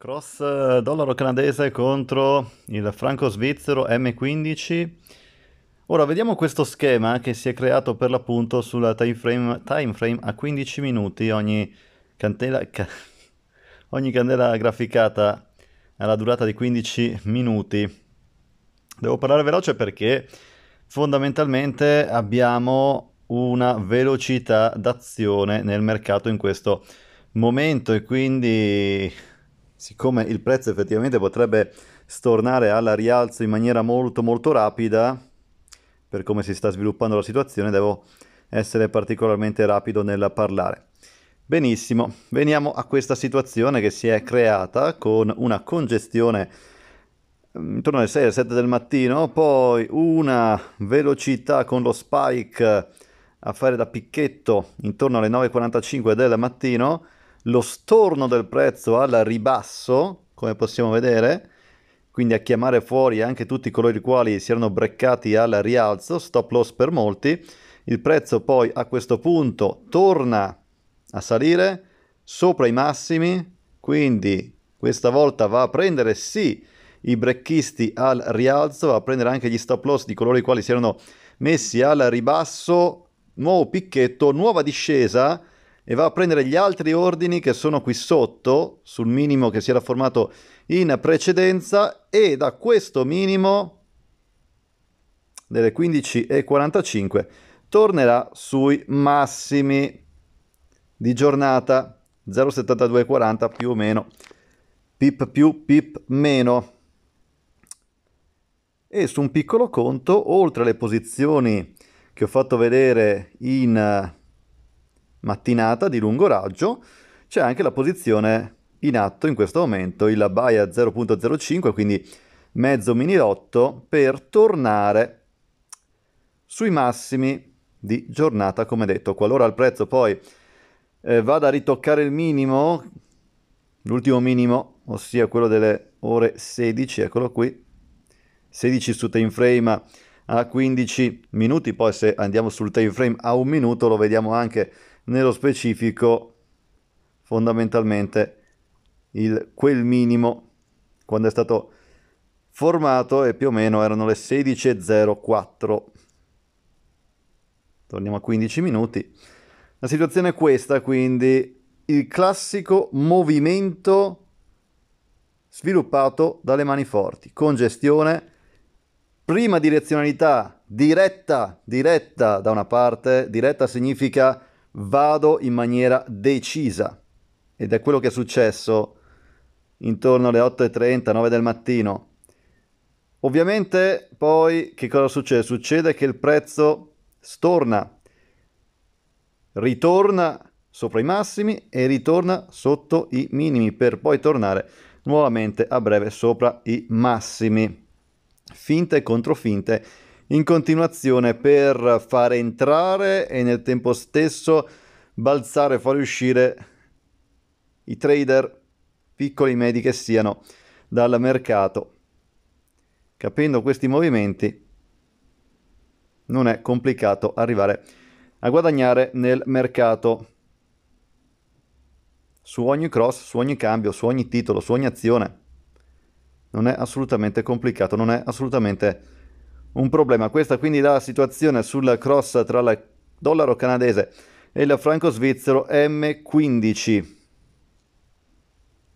Cross eh, dollaro canadese contro il franco svizzero M15. Ora vediamo questo schema che si è creato per l'appunto sulla time frame, time frame a 15 minuti ogni candela, ca, ogni candela graficata alla durata di 15 minuti. Devo parlare veloce perché fondamentalmente abbiamo una velocità d'azione nel mercato in questo momento e quindi siccome il prezzo effettivamente potrebbe stornare alla rialzo in maniera molto molto rapida, per come si sta sviluppando la situazione, devo essere particolarmente rapido nel parlare. Benissimo, veniamo a questa situazione che si è creata con una congestione mm, intorno alle 6 alle 7 del mattino, poi una velocità con lo spike a fare da picchetto intorno alle 9.45 del mattino, lo storno del prezzo al ribasso, come possiamo vedere, quindi a chiamare fuori anche tutti coloro i quali si erano breccati al rialzo, stop loss per molti, il prezzo poi a questo punto torna a salire sopra i massimi, quindi questa volta va a prendere sì i brecchisti al rialzo, va a prendere anche gli stop loss di coloro i quali si erano messi al ribasso, nuovo picchetto, nuova discesa, e va a prendere gli altri ordini che sono qui sotto, sul minimo che si era formato in precedenza, e da questo minimo delle 15.45 tornerà sui massimi di giornata 0,7240 più o meno, pip più, pip meno. E su un piccolo conto, oltre alle posizioni che ho fatto vedere in mattinata di lungo raggio, c'è anche la posizione in atto in questo momento, il buy a 0.05, quindi mezzo mini minirotto, per tornare sui massimi di giornata, come detto. Qualora il prezzo poi eh, vada a ritoccare il minimo, l'ultimo minimo, ossia quello delle ore 16, eccolo qui, 16 su time frame a 15 minuti, poi se andiamo sul time frame a un minuto lo vediamo anche nello specifico fondamentalmente il, quel minimo quando è stato formato e più o meno erano le 16.04 torniamo a 15 minuti la situazione è questa quindi il classico movimento sviluppato dalle mani forti congestione prima direzionalità diretta diretta da una parte diretta significa vado in maniera decisa. Ed è quello che è successo intorno alle 8.30, 9 del mattino. Ovviamente poi che cosa succede? Succede che il prezzo storna, ritorna sopra i massimi e ritorna sotto i minimi per poi tornare nuovamente a breve sopra i massimi. Finte contro finte in continuazione per far entrare e nel tempo stesso balzare e far uscire i trader, piccoli e medi che siano, dal mercato. Capendo questi movimenti non è complicato arrivare a guadagnare nel mercato su ogni cross, su ogni cambio, su ogni titolo, su ogni azione. Non è assolutamente complicato, non è assolutamente un problema. Questa quindi la situazione sulla crossa tra il dollaro canadese e il franco svizzero M15.